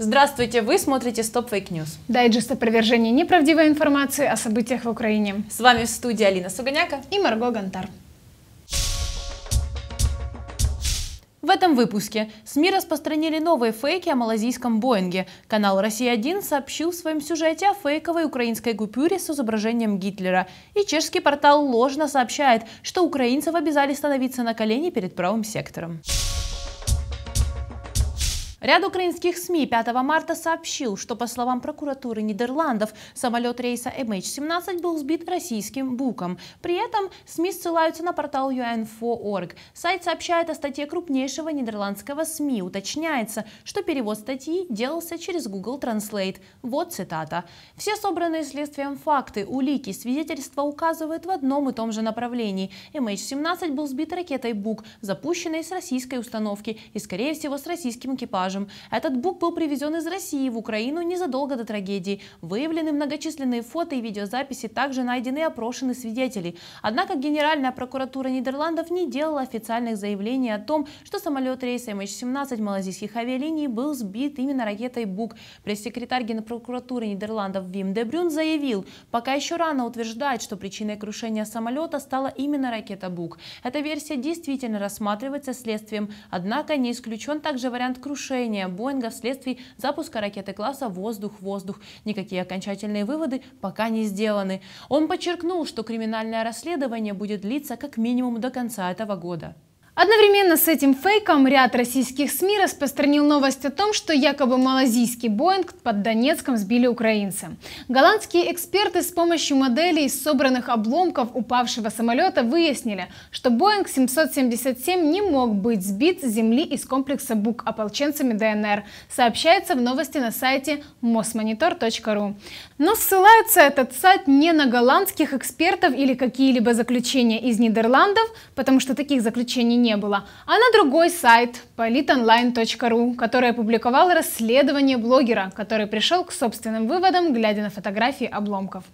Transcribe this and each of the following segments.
Здравствуйте, вы смотрите Stop Fake News. Дайджест опровержения неправдивой информации о событиях в Украине. С вами в студии Алина Суганяка и Марго Гантар. В этом выпуске СМИ распространили новые фейки о малазийском Боинге. Канал «Россия-1» сообщил в своем сюжете о фейковой украинской купюре с изображением Гитлера. И чешский портал ложно сообщает, что украинцев обязали становиться на колени перед правым сектором. Ряд украинских СМИ 5 марта сообщил, что, по словам прокуратуры Нидерландов, самолет рейса MH17 был сбит российским БУКом. При этом СМИ ссылаются на портал UNFO.org. Сайт сообщает о статье крупнейшего нидерландского СМИ. Уточняется, что перевод статьи делался через Google Translate. Вот цитата. «Все собранные следствием факты, улики, свидетельства указывают в одном и том же направлении. MH17 был сбит ракетой БУК, запущенной с российской установки и, скорее всего, с российским экипажем экипажем. Этот бук был привезен из России в Украину незадолго до трагедии. Выявлены многочисленные фото и видеозаписи, также найдены опрошены свидетели. Однако Генеральная прокуратура Нидерландов не делала официальных заявлений о том, что самолет рейса MH17 малазийских авиалиний был сбит именно ракетой «Бук». Пресс-секретарь Генпрокуратуры Нидерландов Вим де Брюн заявил, пока еще рано утверждать, что причиной крушения самолета стала именно ракета «Бук». Эта версия действительно рассматривается следствием, однако не исключен также вариант крушения крушения Боинга вследствие запуска ракеты класса «Воздух-воздух». Никакие окончательные выводы пока не сделаны. Он подчеркнул, что криминальное расследование будет длиться как минимум до конца этого года. Одновременно с этим фейком ряд российских СМИ распространил новость о том, что якобы малазийский Боинг под Донецком сбили украинцы. Голландские эксперты с помощью моделей из собранных обломков упавшего самолета выяснили, что Боинг 777 не мог быть сбит с земли из комплекса БУК ополченцами ДНР, сообщается в новости на сайте mosmonitor.ru. Но ссылается этот сайт не на голландских экспертов или какие-либо заключения из Нидерландов, потому что таких заключений нет не было, а на другой сайт politonline.ru, который опубликовал расследование блогера, который пришел к собственным выводам, глядя на фотографии обломков.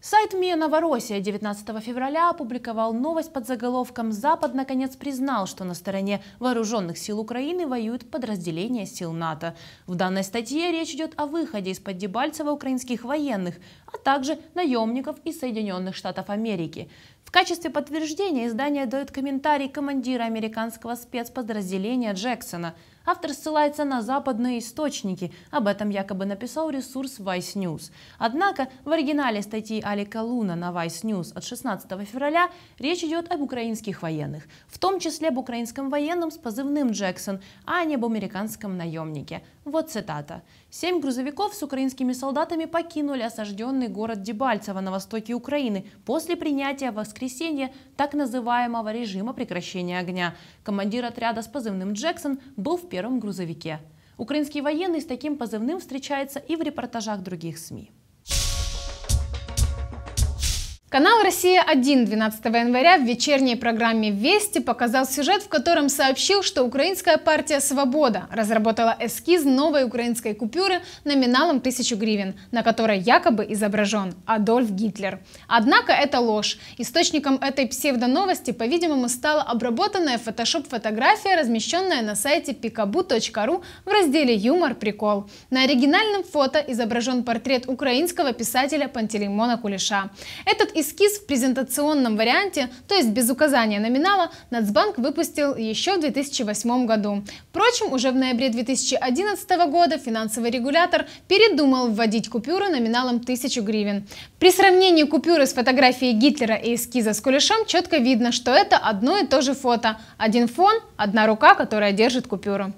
Сайт МИА Новороссия 19 февраля опубликовал новость под заголовком «Запад наконец признал, что на стороне вооруженных сил Украины воюют подразделения сил НАТО». В данной статье речь идет о выходе из-под Дебальцева украинских военных, а также наемников из Соединенных Штатов Америки качестве подтверждения издание дает комментарий командира американского спецподразделения Джексона. Автор ссылается на западные источники, об этом якобы написал ресурс Vice News. Однако в оригинале статьи Алика Луна на Vice News от 16 февраля речь идет об украинских военных, в том числе об украинском военном с позывным Джексон, а не об американском наемнике. Вот цитата. «Семь грузовиков с украинскими солдатами покинули осажденный город Дебальцево на востоке Украины после принятия в воскресенье так называемого режима прекращения огня. Командир отряда с позывным «Джексон» был в первом грузовике. Украинский военный с таким позывным встречается и в репортажах других СМИ. Канал «Россия-1» 12 января в вечерней программе «Вести» показал сюжет, в котором сообщил, что Украинская партия «Свобода» разработала эскиз новой украинской купюры номиналом 1000 гривен, на которой якобы изображен Адольф Гитлер. Однако это ложь. Источником этой псевдоновости, по-видимому, стала обработанная фотошоп-фотография, размещенная на сайте pikabu.ru в разделе «Юмор. Прикол». На оригинальном фото изображен портрет украинского писателя Пантелеймона Кулеша. Этот Эскиз в презентационном варианте, то есть без указания номинала, Нацбанк выпустил еще в 2008 году. Впрочем, уже в ноябре 2011 года финансовый регулятор передумал вводить купюры номиналом 1000 гривен. При сравнении купюры с фотографией Гитлера и эскиза с кулешом четко видно, что это одно и то же фото. Один фон, одна рука, которая держит купюру.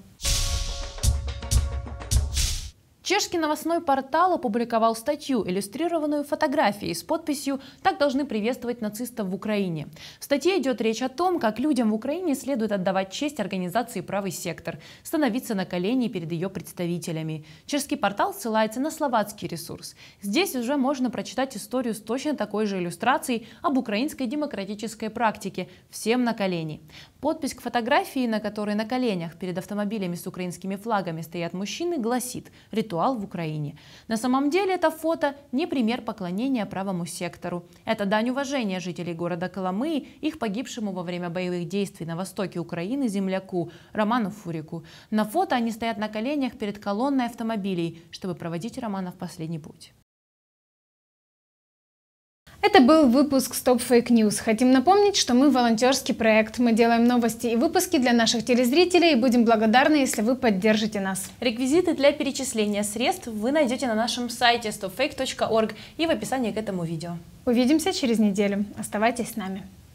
Чешский новостной портал опубликовал статью, иллюстрированную фотографией с подписью «Так должны приветствовать нацистов в Украине». В статье идет речь о том, как людям в Украине следует отдавать честь организации «Правый сектор», становиться на колени перед ее представителями. Чешский портал ссылается на словацкий ресурс. Здесь уже можно прочитать историю с точно такой же иллюстрацией об украинской демократической практике «Всем на колени». Подпись к фотографии, на которой на коленях перед автомобилями с украинскими флагами стоят мужчины, гласит «Ритуал ритуал в Украине. На самом деле это фото не пример поклонения правому сектору. Это дань уважения жителей города Коломы, их погибшему во время боевых действий на востоке Украины земляку Роману Фурику. На фото они стоят на коленях перед колонной автомобилей, чтобы проводить Романа в последний путь. Это был выпуск Stop Fake News. Хотим напомнить, что мы волонтерский проект. Мы делаем новости и выпуски для наших телезрителей и будем благодарны, если вы поддержите нас. Реквизиты для перечисления средств вы найдете на нашем сайте stopfake.org и в описании к этому видео. Увидимся через неделю. Оставайтесь с нами.